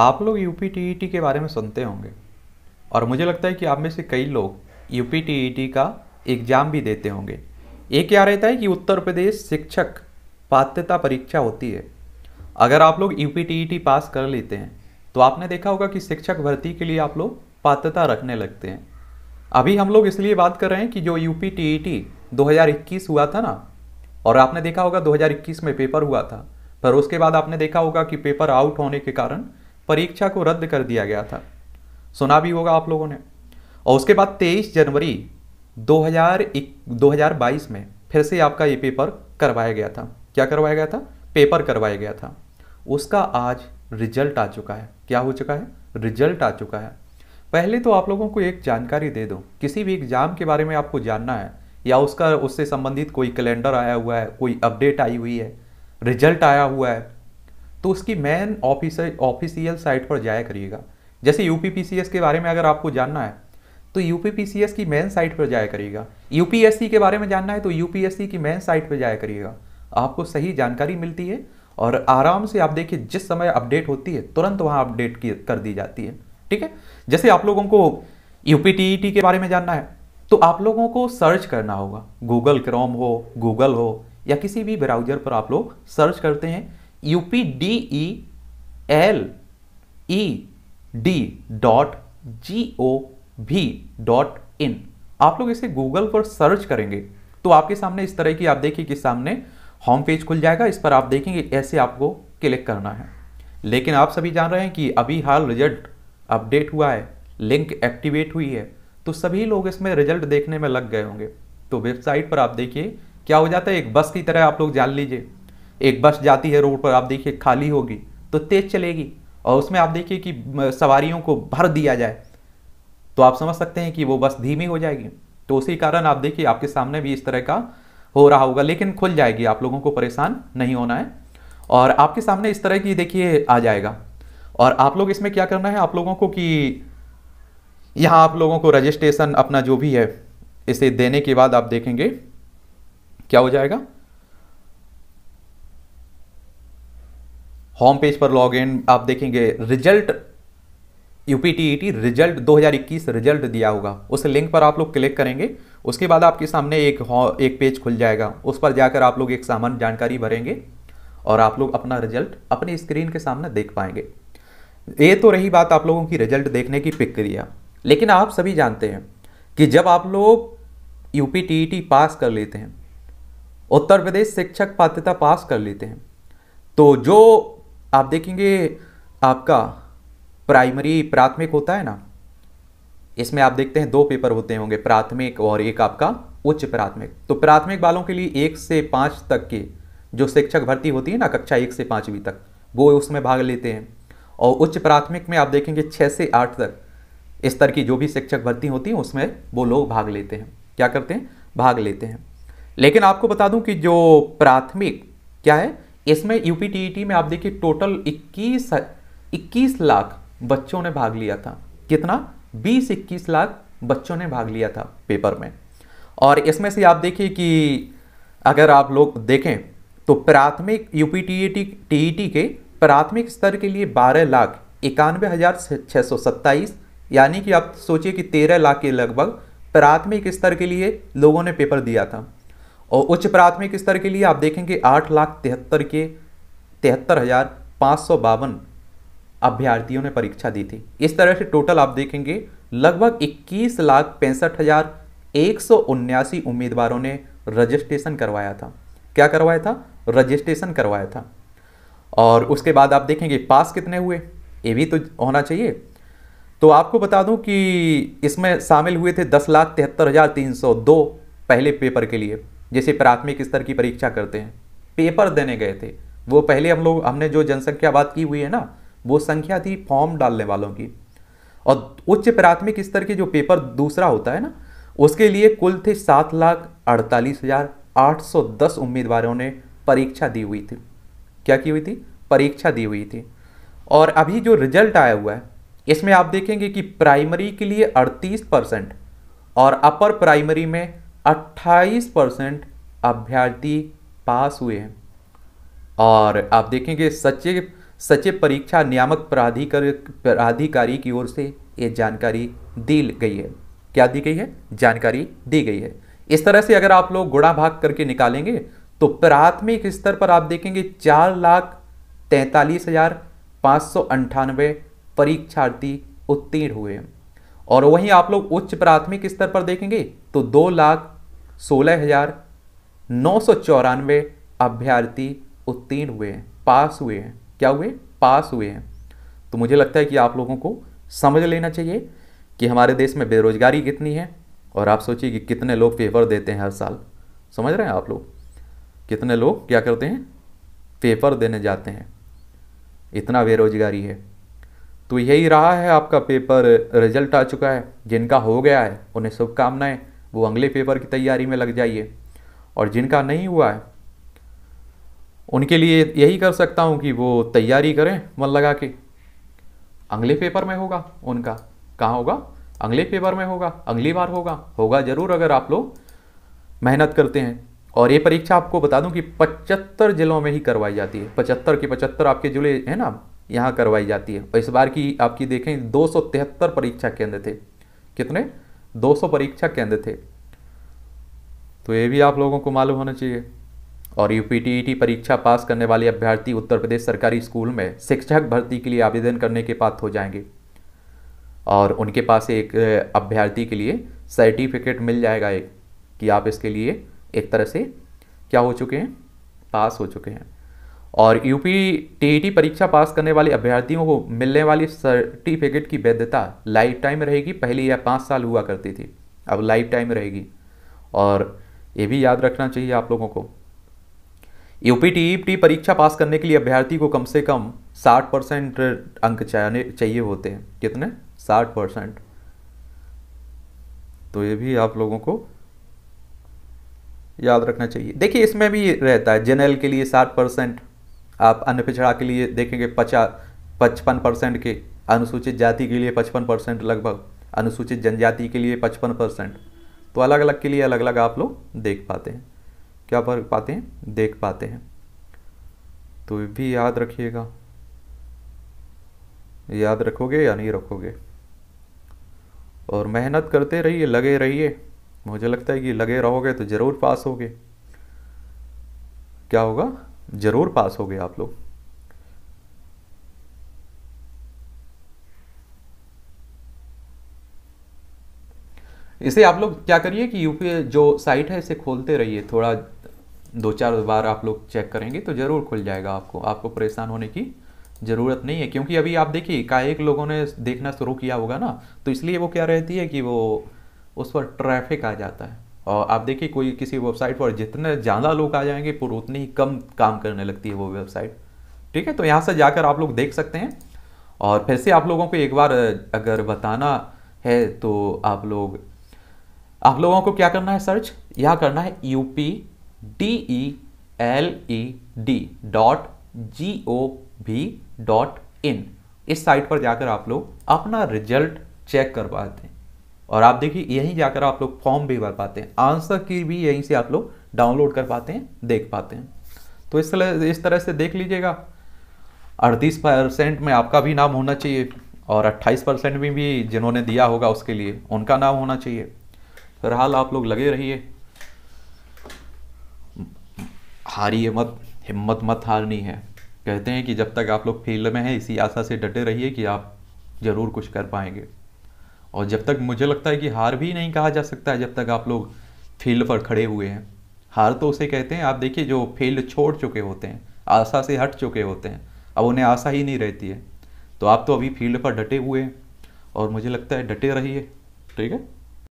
आप लोग U P e के बारे में सुनते होंगे और मुझे लगता है कि आप में से कई लोग यू पी e का एग्ज़ाम भी देते होंगे ये क्या रहता है कि उत्तर प्रदेश शिक्षक पात्रता परीक्षा होती है अगर आप लोग यू पी e पास कर लेते हैं तो आपने देखा होगा कि शिक्षक भर्ती के लिए आप लोग पात्रता रखने लगते हैं अभी हम लोग इसलिए बात कर रहे हैं कि जो यू पी 2021 हुआ था ना और आपने देखा होगा 2021 में पेपर हुआ था पर उसके बाद आपने देखा होगा कि पेपर आउट होने के कारण परीक्षा को रद्द कर दिया गया था सुना भी होगा आप लोगों ने और उसके बाद 23 जनवरी 2000 2022 में फिर से आपका ये पेपर करवाया गया था क्या करवाया गया था पेपर करवाया गया था उसका आज रिजल्ट आ चुका है क्या हो चुका है रिजल्ट आ चुका है पहले तो आप लोगों को एक जानकारी दे दो किसी भी एग्ज़ाम के बारे में आपको जानना है या उसका उससे संबंधित कोई कैलेंडर आया हुआ है कोई अपडेट आई हुई है रिजल्ट आया हुआ है तो उसकी मेन ऑफिस ऑफिशियल साइट पर जाया करिएगा जैसे यू के बारे में अगर आपको जानना है तो यू की मेन साइट पर जाया करिएगा यू के बारे में जानना है तो यू की मेन साइट पर जाया करिएगा आपको सही जानकारी मिलती है और आराम से आप देखिए जिस समय अपडेट होती है तुरंत वहाँ अपडेट कर दी जाती है ठीक है जैसे आप लोगों को यू e के बारे में जानना है तो आप लोगों को सर्च करना होगा गूगल क्रोम हो गूगल हो या किसी भी ब्राउजर पर आप लोग सर्च करते हैं UP D E L E D dot G O V dot इन आप लोग इसे गूगल पर सर्च करेंगे तो आपके सामने इस तरह की आप देखिए कि सामने होम पेज खुल जाएगा इस पर आप देखेंगे ऐसे आपको क्लिक करना है लेकिन आप सभी जान रहे हैं कि अभी हाल रिजल्ट अपडेट हुआ है लिंक एक्टिवेट हुई है तो सभी लोग इसमें रिजल्ट देखने में लग गए होंगे तो वेबसाइट पर आप देखिए क्या हो जाता है एक बस की तरह आप लोग जान लीजिए एक बस जाती है रोड पर आप देखिए खाली होगी तो तेज चलेगी और उसमें आप देखिए कि सवारियों को भर दिया जाए तो आप समझ सकते हैं कि वो बस धीमी हो जाएगी तो उसी कारण आप देखिए आपके सामने भी इस तरह का हो रहा होगा लेकिन खुल जाएगी आप लोगों को परेशान नहीं होना है और आपके सामने इस तरह की देखिए आ जाएगा और आप लोग इसमें क्या करना है आप लोगों को कि यहाँ आप लोगों को रजिस्ट्रेशन अपना जो भी है इसे देने के बाद आप देखेंगे क्या हो जाएगा होम पेज पर लॉग इन आप देखेंगे result U P T E T result 2021 result दिया होगा उस लिंक पर आप लोग क्लिक करेंगे उसके बाद आपके सामने एक एक पेज खुल जाएगा उस पर जाकर आप लोग एक सामान्य जानकारी भरेंगे और आप लोग अपना रिजल्ट अपने स्क्रीन के सामने देख पाएंगे ये तो रही बात आप लोगों की रिजल्ट देखने की प्रक्रिया लेकिन आप सभी जानते हैं कि जब आप लोग यू पी e पास कर लेते हैं उत्तर प्रदेश शिक्षक पात्रता पास कर लेते हैं तो जो आप देखेंगे आपका प्राइमरी प्राथमिक होता है ना इसमें आप देखते हैं दो पेपर होते होंगे प्राथमिक और एक आपका उच्च प्राथमिक तो प्राथमिक वालों के लिए एक से पाँच तक की जो शिक्षक भर्ती होती है ना कक्षा एक से पाँचवीं तक वो उसमें भाग लेते हैं और उच्च प्राथमिक में आप देखेंगे छः से आठ तक स्तर की जो भी शिक्षक भर्ती होती हैं उसमें वो लोग भाग लेते हैं क्या करते हैं भाग लेते हैं लेकिन आपको बता दूं कि जो प्राथमिक क्या है इसमें यूपीटीईटी e में आप देखिए टोटल 21 21 लाख बच्चों ने भाग लिया था कितना 20 21 लाख बच्चों ने भाग लिया था पेपर में और इसमें से आप देखिए कि अगर आप लोग देखें तो प्राथमिक यूपीटीईटी टीईटी e e के प्राथमिक स्तर के लिए 12 लाख इक्यानवे हज़ार सौ सत्ताईस यानी कि आप सोचिए कि तेरह लाख के लगभग प्राथमिक स्तर के लिए लोगों ने पेपर दिया था और उच्च प्राथमिक स्तर के लिए आप देखेंगे आठ लाख तिहत्तर के तिहत्तर हज़ार पाँच सौ बावन अभ्यर्थियों ने परीक्षा दी थी इस तरह से टोटल आप देखेंगे लगभग इक्कीस लाख पैंसठ हज़ार एक सौ उन्यासी उम्मीदवारों ने रजिस्ट्रेशन करवाया था क्या करवाया था रजिस्ट्रेशन करवाया था और उसके बाद आप देखेंगे पास कितने हुए ये भी तो होना चाहिए तो आपको बता दूं कि इसमें शामिल हुए थे दस लाख तिहत्तर हज़ार तीन सौ दो पहले पेपर के लिए जैसे प्राथमिक स्तर की परीक्षा करते हैं पेपर देने गए थे वो पहले हम लोग हमने जो जनसंख्या बात की हुई है ना वो संख्या थी फॉर्म डालने वालों की और उच्च प्राथमिक स्तर के जो पेपर दूसरा होता है ना उसके लिए कुल थे सात लाख अड़तालीस हजार आठ सौ दस उम्मीदवारों ने परीक्षा दी हुई थी क्या की हुई थी परीक्षा दी हुई थी और अभी जो रिजल्ट आया हुआ है इसमें आप देखेंगे कि प्राइमरी के लिए अड़तीस परसेंट और अपर प्राइमरी में 28 परसेंट अभ्यर्थी पास हुए हैं और आप देखेंगे सच्चे सच्चे परीक्षा नियामक प्राधिकार प्राधिकारी की ओर से ये जानकारी दी गई है क्या दी गई है जानकारी दी गई है इस तरह से अगर आप लोग गुणा भाग करके निकालेंगे तो प्राथमिक स्तर पर आप देखेंगे चार लाख तैंतालीस हजार पाँच सौ अंठानवे परीक्षार्थी उत्तीर्ण हुए हैं और वहीं आप लोग उच्च प्राथमिक स्तर पर देखेंगे तो दो लाख सोलह हजार नौ सौ चौरानवे अभ्यर्थी उत्तीर्ण हुए हैं पास हुए हैं क्या हुए पास हुए हैं तो मुझे लगता है कि आप लोगों को समझ लेना चाहिए कि हमारे देश में बेरोजगारी कितनी है और आप सोचिए कि कितने लोग पेपर देते हैं हर साल समझ रहे हैं आप लोग कितने लोग क्या करते हैं पेपर देने जाते हैं इतना बेरोजगारी है तो यही रहा है आपका पेपर रिजल्ट आ चुका है जिनका हो गया है उन्हें शुभकामनाएं वो अगले पेपर की तैयारी में लग जाइए और जिनका नहीं हुआ है उनके लिए यही कर सकता हूँ कि वो तैयारी करें मन लगा के अगले पेपर में होगा उनका कहाँ होगा अगले पेपर में होगा अगली बार होगा होगा ज़रूर अगर आप लोग मेहनत करते हैं और ये परीक्षा आपको बता दूं कि 75 जिलों में ही करवाई जाती है 75 के 75 आपके जिले हैं ना यहाँ करवाई जाती है और इस बार की आपकी देखें दो परीक्षा केंद्र थे कितने 200 परीक्षा केंद्र थे तो ये भी आप लोगों को मालूम होना चाहिए और यू e परीक्षा पास करने वाले अभ्यर्थी उत्तर प्रदेश सरकारी स्कूल में शिक्षक भर्ती के लिए आवेदन करने के पात्र हो जाएंगे और उनके पास एक अभ्यर्थी के लिए सर्टिफिकेट मिल जाएगा एक कि आप इसके लिए एक तरह से क्या हो चुके हैं पास हो चुके हैं और यूपी टीईटी e परीक्षा पास करने वाले अभ्यर्थियों को मिलने वाली सर्टिफिकेट की वैधता लाइफ टाइम रहेगी पहले यह पाँच साल हुआ करती थी अब लाइफ टाइम रहेगी और ये भी याद रखना चाहिए आप लोगों को यूपी टी e परीक्षा पास करने के लिए अभ्यर्थी को कम से कम साठ परसेंट अंक चाहिए होते हैं कितने साठ परसेंट तो ये भी आप लोगों को याद रखना चाहिए देखिए इसमें भी रहता है जनरल के लिए साठ परसेंट आप अन्य पिछड़ा के लिए देखेंगे पचा पचपन परसेंट के अनुसूचित जाति के लिए पचपन परसेंट लगभग अनुसूचित जनजाति के लिए पचपन परसेंट तो अलग अलग के लिए अलग अलग आप लोग देख पाते हैं क्या पढ़ पाते हैं देख पाते हैं तो भी याद रखिएगा याद रखोगे या नहीं रखोगे और मेहनत करते रहिए लगे रहिए मुझे लगता है कि लगे रहोगे तो ज़रूर पास होगे क्या होगा ज़रूर पास हो गए आप लोग इसे आप लोग क्या करिए कि यूपीए जो साइट है इसे खोलते रहिए थोड़ा दो चार बार आप लोग चेक करेंगे तो ज़रूर खुल जाएगा आपको आपको परेशान होने की ज़रूरत नहीं है क्योंकि अभी आप देखिए कायक लोगों ने देखना शुरू किया होगा ना तो इसलिए वो क्या रहती है कि वो उस पर ट्रैफिक आ जाता है और आप देखिए कोई किसी वेबसाइट पर जितने ज़्यादा लोग आ जाएंगे पर उतनी ही कम काम करने लगती है वो वेबसाइट ठीक है तो यहाँ से जाकर आप लोग देख सकते हैं और फिर से आप लोगों को एक बार अगर बताना है तो आप लोग आप लोगों को क्या करना है सर्च यह करना है U P D E L E D dot G O V dot इन इस साइट पर जाकर आप लोग अपना रिजल्ट चेक कर पाते हैं और आप देखिए यहीं जाकर आप लोग फॉर्म भी भर पाते हैं आंसर की भी यहीं से आप लोग डाउनलोड कर पाते हैं देख पाते हैं तो इस तरह इस तरह से देख लीजिएगा अड़तीस परसेंट में आपका भी नाम होना चाहिए और अट्ठाईस परसेंट में भी जिन्होंने दिया होगा उसके लिए उनका नाम होना चाहिए फिलहाल आप लोग लगे रहिए हारिए मत हिम्मत मत हारनी है कहते हैं कि जब तक आप लोग फील्ड में हैं इसी आशा से डटे रहिए कि आप ज़रूर कुछ कर पाएंगे और जब तक मुझे लगता है कि हार भी नहीं कहा जा सकता है जब तक आप लोग फील्ड पर खड़े हुए हैं हार तो उसे कहते हैं आप देखिए जो फील्ड छोड़ चुके होते हैं आशा से हट चुके होते हैं अब उन्हें आशा ही नहीं रहती है तो आप तो अभी फील्ड पर डटे हुए हैं और मुझे लगता है डटे रहिए ठीक है